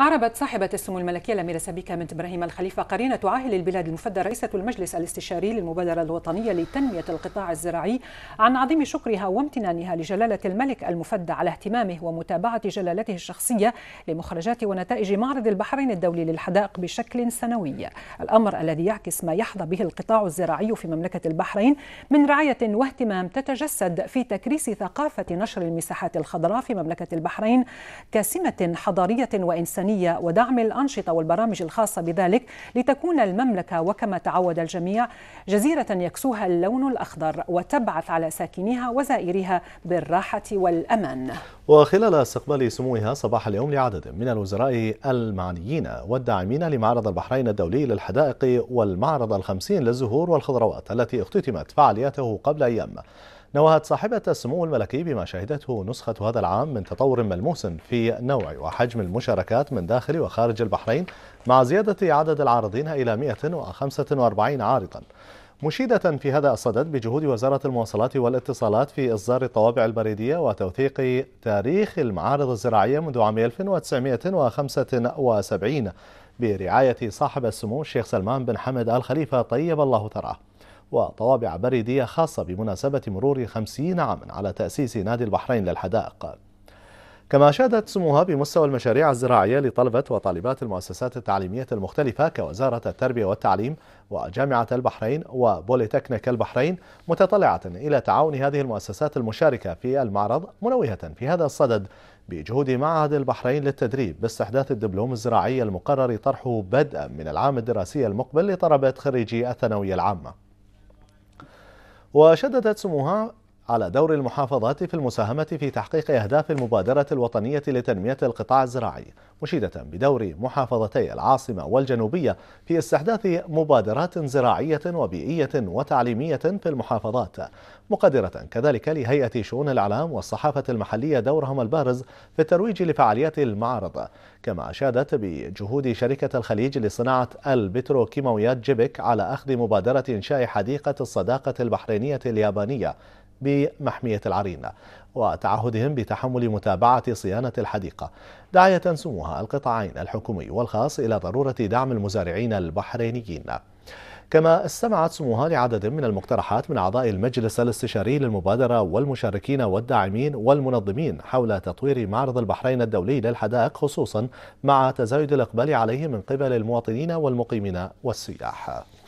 أعربت صاحبة السمو الملكية الأميرة سبيكة بنت إبراهيم الخليفة قرينة عاهل البلاد المفدى رئيسة المجلس الاستشاري للمبادرة الوطنية لتنمية القطاع الزراعي عن عظيم شكرها وامتنانها لجلالة الملك المفدى على اهتمامه ومتابعة جلالته الشخصية لمخرجات ونتائج معرض البحرين الدولي للحدائق بشكل سنوي الأمر الذي يعكس ما يحظى به القطاع الزراعي في مملكة البحرين من رعاية واهتمام تتجسد في تكريس ثقافة نشر المساحات الخضراء في مملكة البحرين كسمة حضارية وإنسانية الميزانية ودعم الأنشطة والبرامج الخاصة بذلك لتكون المملكة وكما تعود الجميع جزيرة يكسوها اللون الأخضر وتبعث على ساكنيها وزائريها بالراحة والأمان وخلال استقبال سموها صباح اليوم لعدد من الوزراء المعنيين والداعمين لمعرض البحرين الدولي للحدائق والمعرض الخمسين للزهور والخضروات التي اختتمت فعالياته قبل أيام نوهت صاحبة السمو الملكي بما شهدته نسخة هذا العام من تطور ملموس في نوع وحجم المشاركات من داخل وخارج البحرين مع زيادة عدد العارضين إلى 145 عارضاً مشيدة في هذا الصدد بجهود وزارة المواصلات والاتصالات في إصدار الطوابع البريدية وتوثيق تاريخ المعارض الزراعية منذ عام 1975 برعاية صاحب السمو الشيخ سلمان بن حمد الخليفة طيب الله ثراه وطوابع بريدية خاصة بمناسبة مرور خمسين عاما على تأسيس نادي البحرين للحدائق كما شادت سموها بمستوى المشاريع الزراعية لطلبة وطالبات المؤسسات التعليمية المختلفة كوزارة التربية والتعليم وجامعة البحرين وبوليتكنيك البحرين متطلعة إلى تعاون هذه المؤسسات المشاركة في المعرض منوهة في هذا الصدد بجهود معهد البحرين للتدريب باستحداث الدبلوم الزراعي المقرر طرحه بدءا من العام الدراسي المقبل لطلبة خريجي الثانوية العامة وشددت سموها على دور المحافظات في المساهمة في تحقيق أهداف المبادرة الوطنية لتنمية القطاع الزراعي مشيدة بدور محافظتي العاصمة والجنوبية في استحداث مبادرات زراعية وبيئية وتعليمية في المحافظات مقدرة كذلك لهيئة شؤون الإعلام والصحافة المحلية دورهم البارز في الترويج لفعاليات المعرض كما أشادت بجهود شركة الخليج لصناعة البتروكيماويات جيبك على أخذ مبادرة إنشاء حديقة الصداقة البحرينية اليابانية بمحمية العرين وتعهدهم بتحمل متابعة صيانة الحديقة داعية سموها القطاعين الحكومي والخاص إلى ضرورة دعم المزارعين البحرينيين كما استمعت سموها لعدد من المقترحات من أعضاء المجلس الاستشاري للمبادرة والمشاركين والداعمين والمنظمين حول تطوير معرض البحرين الدولي للحدائق خصوصا مع تزايد الإقبال عليه من قبل المواطنين والمقيمين والسياح